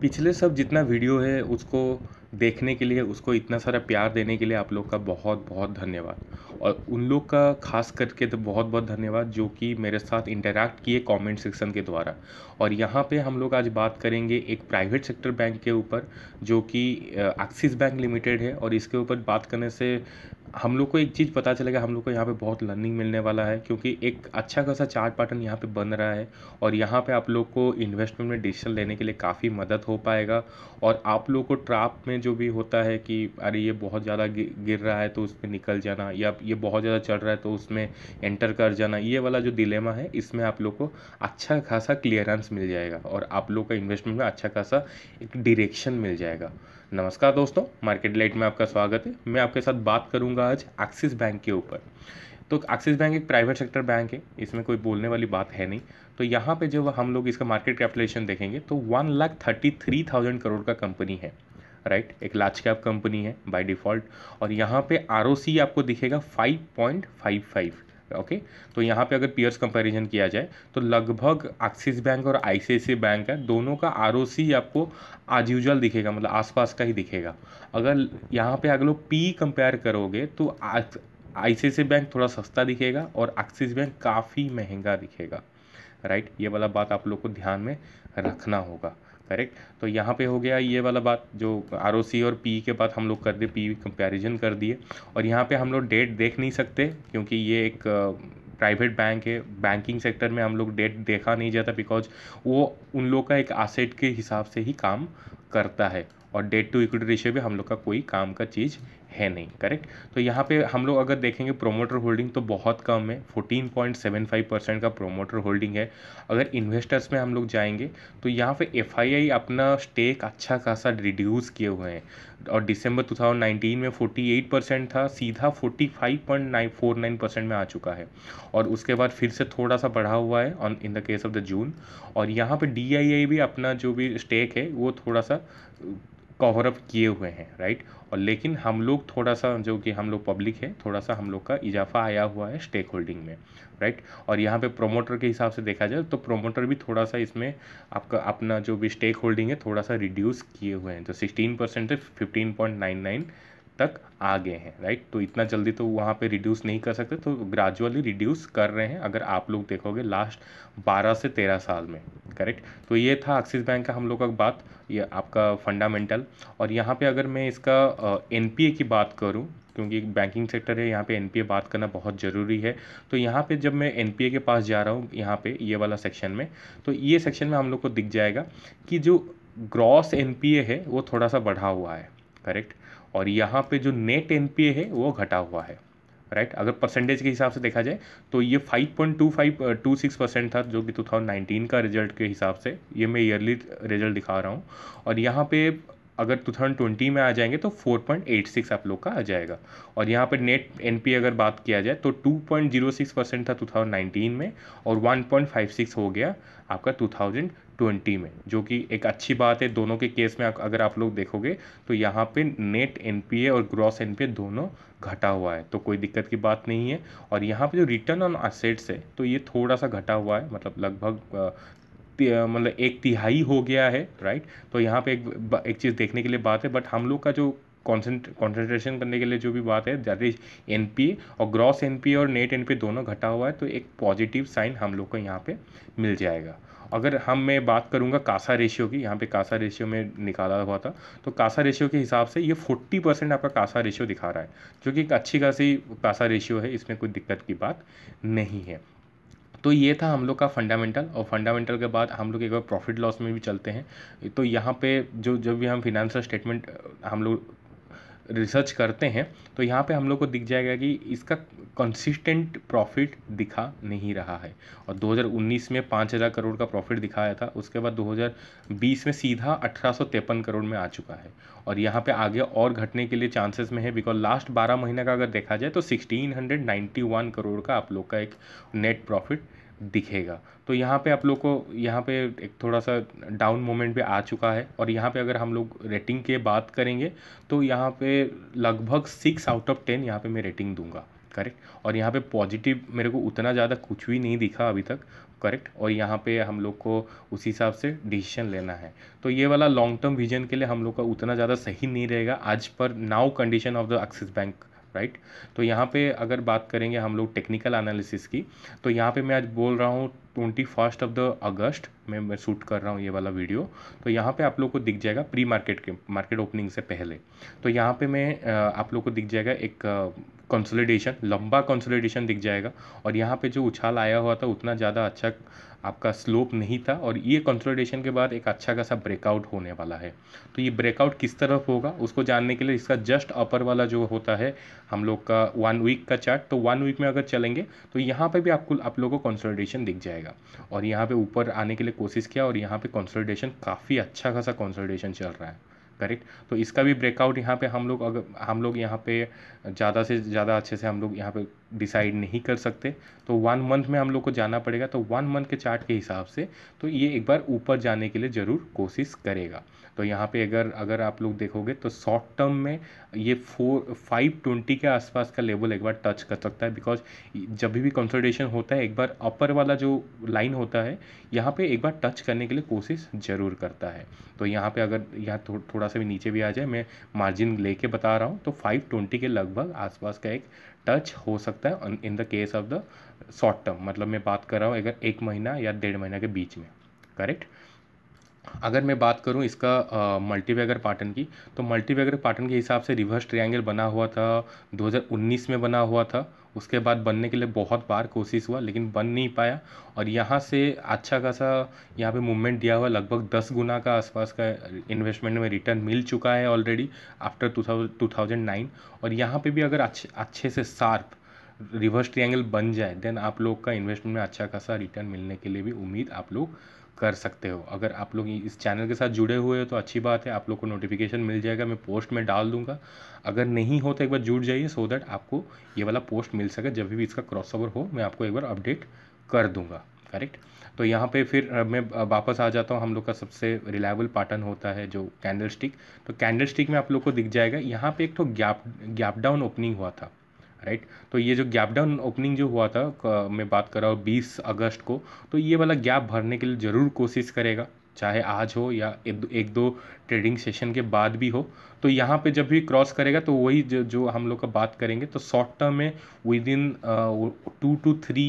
पिछले सब जितना वीडियो है उसको देखने के लिए उसको इतना सारा प्यार देने के लिए आप लोग का बहुत बहुत धन्यवाद और उन लोग का खास करके तो बहुत बहुत धन्यवाद जो कि मेरे साथ इंटरेक्ट किए कमेंट सेक्शन के द्वारा और यहाँ पे हम लोग आज बात करेंगे एक प्राइवेट सेक्टर बैंक के ऊपर जो कि एक्सिस बैंक लिमिटेड है और इसके ऊपर बात करने से हम लोग को एक चीज़ पता चलेगा हम लोग को यहाँ पे बहुत लर्निंग मिलने वाला है क्योंकि एक अच्छा खासा चार्ट पैटर्न यहाँ पे बन रहा है और यहाँ पे आप लोग को इन्वेस्टमेंट में डिसीजन लेने के लिए काफ़ी मदद हो पाएगा और आप लोग को ट्राप में जो भी होता है कि अरे ये बहुत ज़्यादा गिर रहा है तो उसमें निकल जाना या ये बहुत ज़्यादा चढ़ रहा है तो उसमें एंटर कर जाना ये वाला जो दिलेमा है इसमें आप लोग को अच्छा खासा क्लियरेंस मिल जाएगा और आप लोग का इन्वेस्टमेंट में अच्छा खासा एक डिरेक्शन मिल जाएगा नमस्कार दोस्तों मार्केट लाइट में आपका स्वागत है मैं आपके साथ बात करूंगा आज एक्सिस बैंक के ऊपर तो एक्सिस बैंक एक प्राइवेट सेक्टर बैंक है इसमें कोई बोलने वाली बात है नहीं तो यहाँ पे जब हम लोग इसका मार्केट कैपिटलेशन देखेंगे तो one lakh thirty three thousand crore का कंपनी है राइट एक लार्ज कैप कंपनी है बाय डिफ़ॉल्ट और यहाँ पे आर आपको दिखेगा five point five five okay तो यहाँ पे अगर पीयर्स कंपैरिजन किया जाए तो लगभग एक्सिस बैंक और आईसीआईसी बैंक है दोनों का आर आपको आज यूजल दिखेगा मतलब आसपास का ही दिखेगा अगर यहाँ पे अगर लोग पी कंपेयर करोगे तो आई बैंक थोड़ा सस्ता दिखेगा और एक्सिस बैंक काफ़ी महंगा दिखेगा राइट ये वाला बात आप लोग को ध्यान में रखना होगा करेक्ट तो यहाँ पे हो गया ये वाला बात जो आर और पी के बाद हम लोग कर दिए पी कंपैरिजन कर दिए और यहाँ पे हम लोग डेट देख नहीं सकते क्योंकि ये एक प्राइवेट बैंक है बैंकिंग सेक्टर में हम लोग डेट देखा नहीं जाता बिकॉज वो उन लोग का एक आसेट के हिसाब से ही काम करता है और डेट टू इक्विटी रेशियो भी हम लोग का कोई काम का चीज़ है नहीं करेक्ट तो यहाँ पे हम लोग अगर देखेंगे प्रोमोटर होल्डिंग तो बहुत कम है 14.75 परसेंट का प्रोमोटर होल्डिंग है अगर इन्वेस्टर्स में हम लोग जाएंगे तो यहाँ पे एफ अपना स्टेक अच्छा खासा रिड्यूस किए हुए हैं और दिसंबर 2019 में 48 परसेंट था सीधा 45.49 परसेंट में आ चुका है और उसके बाद फिर से थोड़ा सा बढ़ा हुआ है on in the case of the June और यहाँ पर डी भी अपना जो भी स्टेक है वो थोड़ा सा कवर अप किए हुए हैं राइट और लेकिन हम लोग थोड़ा सा जो कि हम लोग पब्लिक है थोड़ा सा हम लोग का इजाफा आया हुआ है स्टेक होल्डिंग में राइट और यहाँ पे प्रोमोटर के हिसाब से देखा जाए तो प्रोमोटर भी थोड़ा सा इसमें आपका अपना जो भी स्टेक होल्डिंग है थोड़ा सा रिड्यूस किए हुए हैं तो सिक्सटीन परसेंट से फिफ्टीन पॉइंट नाइन नाइन तक आ गए हैं राइट तो इतना जल्दी तो वहाँ पे रिड्यूस नहीं कर सकते तो ग्रेजुअली रिड्यूस कर रहे हैं अगर आप लोग देखोगे लास्ट 12 से 13 साल में करेक्ट तो ये था एक्सिस बैंक का हम लोग का बात ये आपका फंडामेंटल और यहाँ पे अगर मैं इसका एन की बात करूँ क्योंकि बैंकिंग सेक्टर है यहाँ पे एन बात करना बहुत ज़रूरी है तो यहाँ पे जब मैं एन के पास जा रहा हूँ यहाँ पे ये वाला सेक्शन में तो ये सेक्शन में हम लोग को दिख जाएगा कि जो ग्रॉस एन है वो थोड़ा सा बढ़ा हुआ है करेक्ट और यहाँ पे जो नेट एन है वो घटा हुआ है राइट right? अगर परसेंटेज के हिसाब से देखा जाए तो ये 5.25 परसेंट uh, था जो कि 2019 का रिजल्ट के हिसाब से ये मैं ईयरली रिजल्ट दिखा रहा हूँ और यहाँ पे अगर टू थाउजेंड ट्वेंटी में आ जाएंगे तो फोर पॉइंट एट सिक्स आप लोग का आ जाएगा और यहाँ पर नेट एन पी अगर बात किया जाए तो two point zero six percent था टू थाउजेंड नाइनटीन में और वन पॉइंट फाइव सिक्स हो गया आपका टू थाउजेंड ट्वेंटी में जो कि एक अच्छी बात है दोनों के केस में अगर आप लोग देखोगे तो यहाँ पे नेट एन पी ए और ग्रॉस एन पी ए दोनों घटा हुआ है तो कोई दिक्कत की बात नहीं है और यहाँ पे जो रिटर्न ऑन असेट्स है तो ये थोड़ा सा घटा हुआ है मतलब लगभग मतलब एक तिहाई हो गया है राइट तो यहाँ पे एक एक चीज़ देखने के लिए बात है बट हम लोग का जो कॉन्सेंट्रेशन करने के लिए जो भी बात है दैट इज एन और ग्रॉस एन और नेट एन दोनों घटा हुआ है तो एक पॉजिटिव साइन हम लोग को यहाँ पर मिल जाएगा अगर हम मैं बात करूँगा कासा रेशियो की यहाँ पे कासा रेशियो में निकाला हुआ था तो कासा रेशियो के हिसाब से ये 40 परसेंट आपका कासा रेशियो दिखा रहा है जो कि एक अच्छी खासी कासा रेशियो है इसमें कोई दिक्कत की बात नहीं है तो ये था हम लोग का फंडामेंटल और फंडामेंटल के बाद हम लोग एक बार प्रॉफिट लॉस में भी चलते हैं तो यहाँ पे जो जब भी हम फिनेंशियल स्टेटमेंट हम लोग रिसर्च करते हैं तो यहाँ पे हम लोग को दिख जाएगा कि इसका कंसिस्टेंट प्रॉफिट दिखा नहीं रहा है और 2019 में 5000 करोड़ का प्रॉफिट दिखाया था उसके बाद 2020 में सीधा अठारह करोड़ में आ चुका है और यहाँ पे आगे और घटने के लिए चांसेस में है बिकॉज लास्ट 12 महीने का अगर देखा जाए तो 1691 करोड़ का आप लोग का एक नेट प्रॉफिट दिखेगा तो यहाँ पे आप लोग को यहाँ पे एक थोड़ा सा डाउन मोमेंट भी आ चुका है और यहाँ पे अगर हम लोग रेटिंग के बात करेंगे तो यहाँ पे लगभग सिक्स आउट ऑफ टेन यहाँ पे मैं रेटिंग दूंगा करेक्ट और यहाँ पे पॉजिटिव मेरे को उतना ज़्यादा कुछ भी नहीं दिखा अभी तक करेक्ट और यहाँ पे हम लोग को उसी हिसाब से डिसीजन लेना है तो ये वाला लॉन्ग टर्म विजन के लिए हम लोग का उतना ज़्यादा सही नहीं रहेगा आज पर now condition of the Axis bank right तो यहाँ पे अगर बात करेंगे हम लोग टेक्निकल एनालिसिस की तो यहाँ पे मैं आज बोल रहा हूँ twenty first of the August में मैं शूट कर रहा हूँ ये वाला वीडियो तो यहाँ पे आप लोग को दिख जाएगा प्री मार्केट के मार्केट ओपनिंग से पहले तो यहाँ पे मैं आप लोग को दिख जाएगा एक कंसोलिडेशन लंबा कंसोलिडेशन दिख जाएगा और यहाँ पे जो उछाल आया हुआ था उतना ज़्यादा अच्छा आपका स्लोप नहीं था और ये कंसोलिडेशन के बाद एक अच्छा खासा ब्रेकआउट होने वाला है तो ये ब्रेकआउट किस तरफ होगा उसको जानने के लिए इसका जस्ट अपर वाला जो होता है हम लोग का वन वीक का चार्ट तो वन वीक में अगर चलेंगे तो यहाँ पे भी आपको आप लोगों को कंसोलिडेशन दिख जाएगा और यहाँ पे ऊपर आने के लिए कोशिश किया और यहाँ पे कंसोलिडेशन काफ़ी अच्छा खासा कंसोलिडेशन चल रहा है करेक्ट तो इसका भी ब्रेकआउट यहाँ पे हम लोग अगर हम लोग यहाँ पे ज़्यादा से ज़्यादा अच्छे से हम लोग यहाँ पे डिसाइड नहीं कर सकते तो वन मंथ में हम लोग को जाना पड़ेगा तो वन मंथ के चार्ट के हिसाब से तो ये एक बार ऊपर जाने के लिए ज़रूर कोशिश करेगा तो यहाँ पे अगर अगर आप लोग देखोगे तो शॉर्ट टर्म में ये फोर फाइव ट्वेंटी के आसपास का लेवल एक बार टच कर सकता है बिकॉज जब भी कंसल्टेशन होता है एक बार अपर वाला जो लाइन होता है यहाँ पे एक बार टच करने के लिए कोशिश ज़रूर करता है तो यहाँ पे अगर यहाँ थो, थोड़ा सा भी नीचे भी आ जाए मैं मार्जिन लेके बता रहा हूँ तो फाइव ट्वेंटी के लगभग आसपास का एक टच हो सकता है in the case of the short term मतलब मैं बात कर रहा हूँ अगर एक महीना या डेढ़ महीना के बीच में करेक्ट अगर मैं बात करूं इसका मल्टीवेगर पार्टन की तो मल्टीवेगर पार्टन के हिसाब से रिवर्स ट्रायंगल बना हुआ था 2019 में बना हुआ था उसके बाद बनने के लिए बहुत बार कोशिश हुआ लेकिन बन नहीं पाया और यहाँ से अच्छा खासा यहाँ पे मूवमेंट दिया हुआ लगभग दस गुना का आसपास का इन्वेस्टमेंट में रिटर्न मिल चुका है already after two thousand nine और यहाँ पे भी अगर अच्छे अच्छे से शार्प रिवर्स ट्रायंगल बन जाए देन आप लोग का इन्वेस्टमेंट में अच्छा खासा रिटर्न मिलने के लिए भी उम्मीद आप लोग कर सकते हो अगर आप लोग इस चैनल के साथ जुड़े हुए हो तो अच्छी बात है आप लोग को नोटिफिकेशन मिल जाएगा मैं पोस्ट में डाल दूंगा अगर नहीं हो तो एक बार जुड़ जाइए सो दैट आपको ये वाला पोस्ट मिल सके जब भी इसका क्रॉस ओवर हो मैं आपको एक बार अपडेट कर दूंगा करेक्ट तो यहाँ पे फिर मैं वापस आ जाता हूँ हम लोग का सबसे रिलायबल पैटर्न होता है जो कैंडल स्टिक तो कैंडल स्टिक में आप लोग को दिख जाएगा यहाँ पे एक तो गैप गैप डाउन ओपनिंग हुआ था राइट तो ये जो गैप डाउन ओपनिंग जो हुआ था मैं बात कर रहा हूँ बीस अगस्त को तो ये वाला गैप भरने के लिए ज़रूर कोशिश करेगा चाहे आज हो या एक दो ट्रेडिंग सेशन के बाद भी हो तो यहाँ पे जब भी क्रॉस करेगा तो वही जो जो हम लोग का बात करेंगे तो शॉर्ट टर्म में within two to three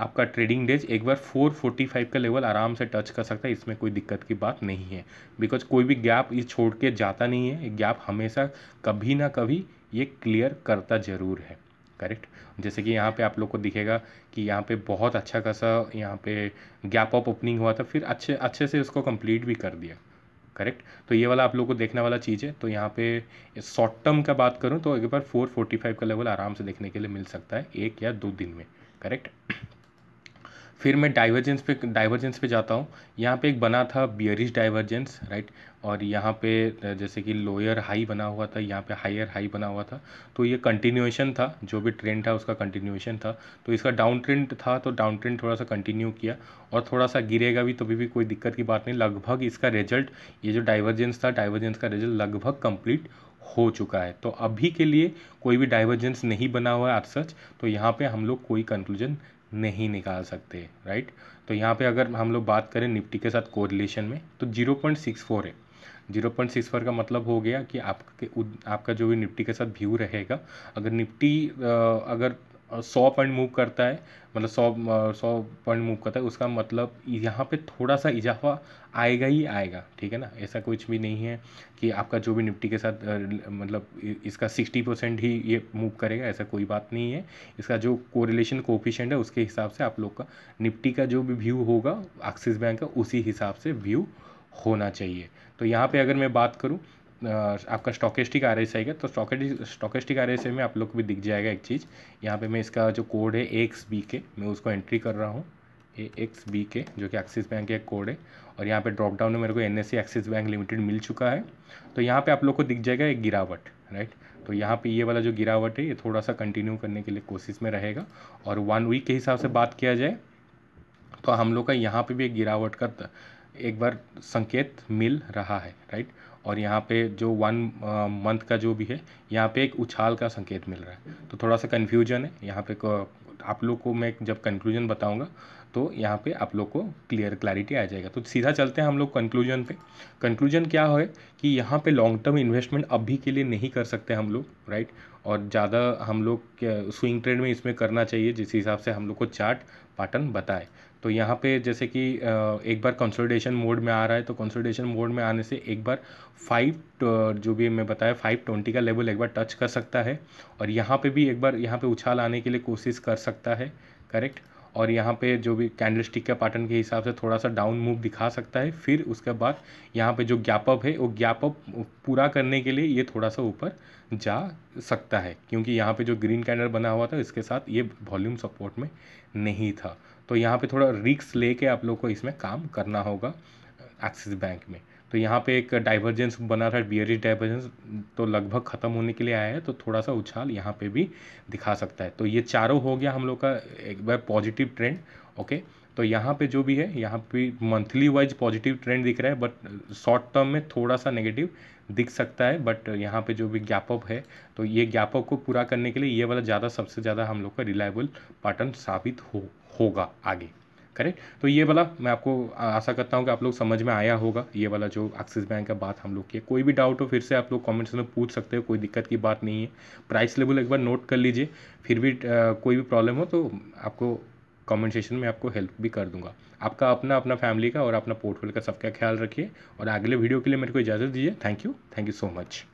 आपका ट्रेडिंग डेज एक बार फोर फोर्टी फाइव का लेवल आराम से टच कर सकता है इसमें कोई दिक्कत की बात नहीं है बिकॉज कोई भी गैप ये छोड़ के जाता नहीं है गैप हमेशा कभी ना कभी ये क्लियर करता ज़रूर है करेक्ट जैसे कि यहाँ पे आप लोग को दिखेगा कि यहाँ पे बहुत अच्छा खासा यहाँ पे गैप ऑफ ओपनिंग हुआ था फिर अच्छे अच्छे से उसको कंप्लीट भी कर दिया करेक्ट तो ये वाला आप लोग को देखने वाला चीज़ है तो यहाँ पे शॉर्ट टर्म का बात करूँ तो एक बार 445 का लेवल आराम से देखने के लिए मिल सकता है एक या दो दिन में करेक्ट फिर मैं डाइवर्जेंस पे डाइवर्जेंस पे जाता हूँ यहाँ पे एक बना था बियरिश डाइवर्जेंस राइट और यहाँ पे जैसे कि लोअर हाई बना हुआ था यहाँ पे हायर हाई बना हुआ था तो ये कंटिन्यूएशन था जो भी ट्रेंड था उसका कंटिन्यूएशन था तो इसका डाउन ट्रेंड था तो डाउन ट्रेंड थोड़ा सा कंटिन्यू किया और थोड़ा सा गिरेगा भी तो भी, भी कोई दिक्कत की बात नहीं लगभग इसका रिजल्ट ये जो डाइवर्जेंस था डाइवर्जेंस का रिजल्ट लगभग कम्प्लीट हो चुका है तो अभी के लिए कोई भी डाइवर्जेंस नहीं बना हुआ है आज सच तो यहाँ पे हम लोग कोई कंक्लूजन नहीं निकाल सकते राइट तो यहाँ पे अगर हम लोग बात करें निफ्टी के साथ कोरिलेशन में तो 0.64 है 0.64 का मतलब हो गया कि आपके आपका जो भी निफ्टी के साथ व्यू रहेगा अगर निफ्टी अगर सौ पॉइंट मूव करता है मतलब सौ सौ पॉइंट मूव करता है उसका मतलब यहाँ पे थोड़ा सा इजाफा आएगा ही आएगा ठीक है ना ऐसा कुछ भी नहीं है कि आपका जो भी निफ्टी के साथ मतलब इसका सिक्सटी परसेंट ही ये मूव करेगा ऐसा कोई बात नहीं है इसका जो कोरिलेशन कोफिशेंट है उसके हिसाब से आप लोग का निफ्टी का जो भी व्यू होगा एक्सिस बैंक का उसी हिसाब से व्यू होना चाहिए तो यहाँ पर अगर मैं बात करूँ आपका स्टॉकेस्टिक आर एस आएगा तो स्टॉकेस्टिक आर एस में आप लोग को भी दिख जाएगा एक चीज़ यहाँ पे मैं इसका जो कोड है एक्स बी के मैं उसको एंट्री कर रहा हूँ ए एक्स बी के जो कि एक्सिस बैंक का एक कोड है और यहाँ पे ड्रॉप डाउन में मेरे को N S C Axis bank limited मिल चुका है तो यहाँ पे आप लोग को दिख जाएगा एक गिरावट राइट तो यहाँ पे ये वाला जो गिरावट है ये थोड़ा सा कंटिन्यू करने के लिए कोशिश में रहेगा और वन वीक के हिसाब से बात किया जाए तो हम लोग का यहाँ पे भी एक गिरावट का एक बार संकेत मिल रहा है राइट और यहाँ पे जो वन मंथ का जो भी है यहाँ पे एक उछाल का संकेत मिल रहा है तो थोड़ा सा कन्फ्यूजन है यहाँ पे आप लोग को मैं जब कंक्लूजन बताऊँगा तो यहाँ पे आप लोग को क्लियर क्लैरिटी आ जाएगा तो सीधा चलते हैं हम लोग कंक्लूजन पे कंक्लूजन क्या है कि यहाँ पे लॉन्ग टर्म इन्वेस्टमेंट अभी के लिए नहीं कर सकते हम लोग राइट और ज़्यादा हम लोग स्विंग ट्रेड में इसमें करना चाहिए जिस हिसाब से हम लोग को चार्ट पैटर्न बताए तो यहाँ पे जैसे कि एक बार कंसोलिडेशन मोड में आ रहा है तो कंसोलिडेशन मोड में आने से एक बार फाइव जो भी मैं बताया फाइव ट्वेंटी का लेवल एक बार टच कर सकता है और यहाँ पे भी एक बार यहाँ पे उछाल आने के लिए कोशिश कर सकता है करेक्ट और यहाँ पे जो भी कैंडल स्टिक पैटर्न के हिसाब से थोड़ा सा डाउन मूव दिखा सकता है फिर उसके बाद यहाँ पे जो गैप अप है वो गैप अप पूरा करने के लिए ये थोड़ा सा ऊपर जा सकता है क्योंकि यहाँ पे जो ग्रीन कैंडल बना हुआ था इसके साथ ये वॉल्यूम सपोर्ट में नहीं था तो यहाँ पर थोड़ा रिक्स ले आप लोग को इसमें काम करना होगा एक्सिस बैंक में तो यहाँ पे एक डाइवर्जेंस बना रहा है बियरिश डाइवर्जेंस तो लगभग ख़त्म होने के लिए आया है तो थोड़ा सा उछाल यहाँ पे भी दिखा सकता है तो ये चारों हो गया हम लोग का एक बार पॉजिटिव ट्रेंड ओके तो यहाँ पे जो भी है यहाँ पे मंथली वाइज पॉजिटिव ट्रेंड दिख रहा है बट शॉर्ट टर्म में थोड़ा सा नेगेटिव दिख सकता है बट यहाँ पे जो भी गैप अप है तो ये गैप अप को पूरा करने के लिए ये वाला ज़्यादा सबसे ज़्यादा हम लोग का रिलायबल पैटर्न साबित हो होगा आगे करेक्ट तो ये वाला मैं आपको आशा करता हूँ कि आप लोग समझ में आया होगा ये वाला जो एक्सिस बैंक का बात हम लोग की कोई भी डाउट हो फिर से आप लोग कमेंट्स में पूछ सकते हो कोई दिक्कत की बात नहीं है प्राइस लेवल एक बार नोट कर लीजिए फिर भी आ, कोई भी प्रॉब्लम हो तो आपको कॉमेंटेशन सेशन में आपको हेल्प भी कर दूंगा आपका अपना अपना फैमिली का और अपना पोर्टफोलियो का सबका ख्याल रखिए और अगले वीडियो के लिए मेरे को इजाज़त दीजिए thank you thank you so much